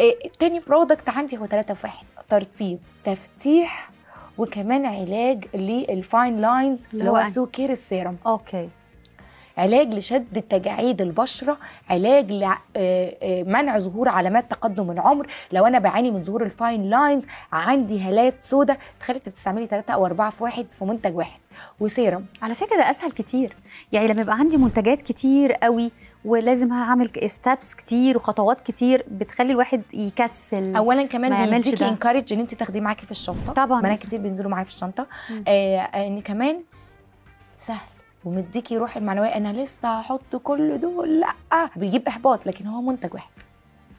إيه، تاني برودكت عندي هو ثلاثة في واحد ترطيب تفتيح وكمان علاج للفاين لاينز اللي هو سوكير السيرم اوكي علاج لشد تجاعيد البشره علاج لمنع آه، آه، ظهور علامات تقدم العمر لو انا بعاني من ظهور الفاين لاينز عندي هالات سودا تخلي بتستعملي ثلاثة او اربعة في واحد في منتج واحد وسيرم على فكره ده اسهل كتير يعني لما يبقى عندي منتجات كتير قوي ولازم هعمل ستابس كتير وخطوات كتير بتخلي الواحد يكسل اولا كمان بيديكي انكارج ان انت تاخديه معاكي في الشنطه طبعا بنات كتير بينزلوا معايا في الشنطه آه،, آه ان كمان سهل ومديكي روح المعنويه انا لسه هحط كل دول لا بيجيب احباط لكن هو منتج واحد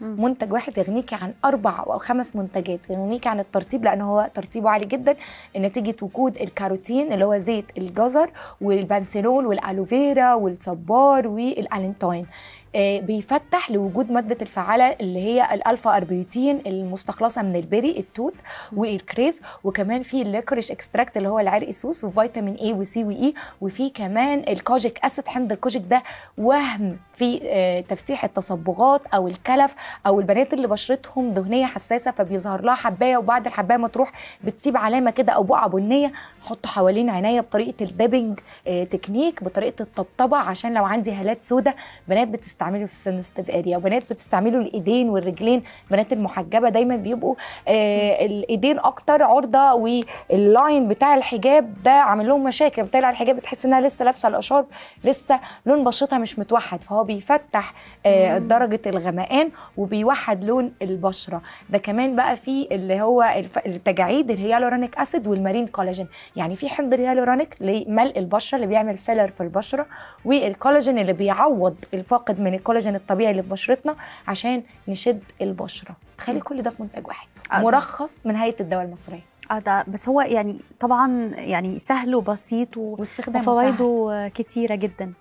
منتج واحد يغنيكي عن اربع او خمس منتجات يغنيكي عن الترطيب لان هو ترطيبه عالي جدا نتيجه وجود الكاروتين اللي هو زيت الجزر والبنسلول والالوفيرا والصبار والالنتاين آه، بيفتح لوجود ماده الفعاله اللي هي الالفا اربيوتين المستخلصه من البري التوت والكريز وكمان في الليكوريش اكستراكت اللي هو العرق السوس وفيتامين اي وسي واي وفي كمان الكوجيك اسيد حمض الكوجيك ده وهم في آه، تفتيح التصبغات او الكلف او البنات اللي بشرتهم دهنيه حساسه فبيظهر لها حبايه وبعد الحبايه ما تروح بتسيب علامه كده او بقعه بنيه احط حوالين عينيا بطريقه الدابنج آه، تكنيك بطريقه الطبطبه عشان لو عندي هالات سودة بنات بتستعمله في السنستيف اريا وبنات بتستعمله الايدين والرجلين بنات المحجبه دايما بيبقوا آه، الايدين اكتر عرضه واللاين بتاع الحجاب ده عامل لهم مشاكل بتطلع الحجاب بتحس انها لسه لابسه الاشارب لسه لون بشرتها مش متوحد فهو بيفتح آه، درجه الغمقان وبيوحد لون البشره ده كمان بقى فيه اللي هو التجاعيد الهيالورونيك اسيد والمارين كولاجين يعني في حمض الهيالورونيك لملء البشره اللي بيعمل فيلر في البشره والكولاجين اللي بيعوض الفاقد من الكولاجين الطبيعي اللي في بشرتنا عشان نشد البشره تخيلي كل ده في منتج واحد آه، مرخص من هيئه الدواء المصريه اه ده بس هو يعني طبعا يعني سهل وبسيط وفوائده كتيره جدا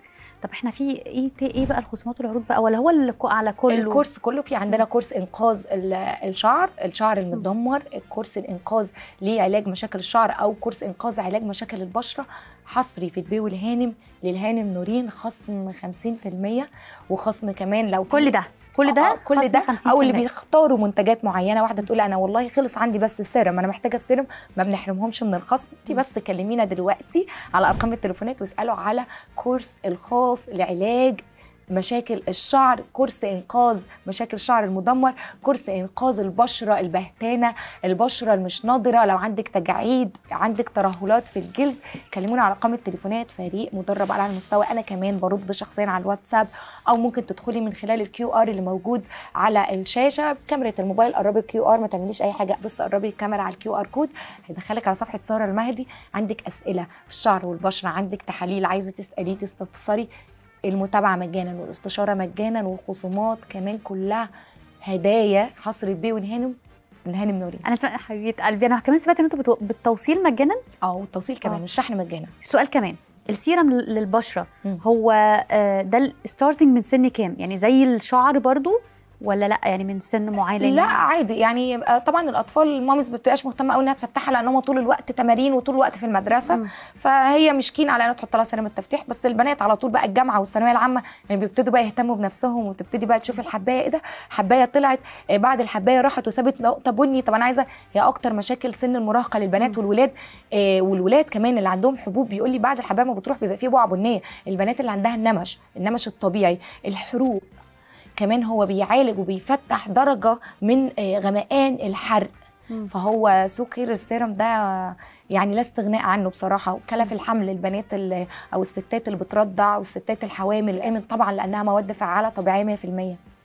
طب احنا في ايه ايه بقى الخصومات والعروض بقى ولا هو اللي على كله الكورس كله في عندنا كورس انقاذ الشعر الشعر المدمر كورس الانقاذ لعلاج مشاكل الشعر او كورس انقاذ علاج مشاكل البشره حصري في البيو الهانم للهانم نورين خصم 50% وخصم كمان لو كل ده كل ده آه، آه، كل ده او اللي بيختاروا منتجات معينه واحده تقول انا والله خلص عندي بس السيرم انا محتاجه السيرم ما بنحرمهمش من الخصم انت بس كلمينا دلوقتي على ارقام التليفونات واسالوا على كورس الخاص لعلاج مشاكل الشعر كورس انقاذ مشاكل الشعر المدمر كورس انقاذ البشره البهتانه البشره المش ناضره لو عندك تجاعيد عندك ترهلات في الجلد كلمونا على رقم التليفونات فريق مدرب على المستوى انا كمان برد شخصيا على الواتساب او ممكن تدخلي من خلال الكيو ار اللي موجود على الشاشه بكاميرا الموبايل قربي الكيو ار ما تعمليش اي حاجه بس قربي الكاميرا على الكيو ار كود هيدخلك على صفحه ساره المهدي عندك اسئله في الشعر والبشره عندك تحاليل عايزه تساليه تستفسري المتابعه مجانا والاستشاره مجانا والخصومات كمان كلها هدايا حصري بيه ونهانم نهانم منورين انا سمعت حبيبه قلبي انا كمان سمعت ان انتوا بالتوصيل مجانا اه والتوصيل كمان آه. الشحن مجانا سؤال كمان السيرم للبشره م. هو آه، ده الستارتنج من سن كام يعني زي الشعر برضو ولا لا يعني من سن معين لا يعني. عادي يعني آه، طبعا الاطفال المامز ما بتبقاش مهتمه قوي انها تفتحها لان هم طول الوقت تمارين وطول الوقت في المدرسه م. فهي مش كين على انها تحط لها سلم التفتيح بس البنات على طول بقى الجامعه والثانويه العامه يعني بيبتدوا بقى يهتموا بنفسهم وتبتدي بقى تشوف الحبايه ايه ده حبايه طلعت آه، بعد الحبايه راحت وسابت نقطه بني طب انا عايزه هي اكتر مشاكل سن المراهقه للبنات م. والولاد آه، والولاد كمان اللي عندهم حبوب بيقول لي بعد الحبايه ما بتروح بيبقى فيه بقع بنيه البنات اللي عندها النمش النمش الطبيعي الحروق كمان هو بيعالج وبيفتح درجه من آه، غمقان الحرق فهو سكر السيرم ده يعني لا استغناء عنه بصراحه وكلف الحمل البنات او الستات اللي بترضع والستات الحوامل الامن طبعا لانها مواد فعاله طبيعيه 100%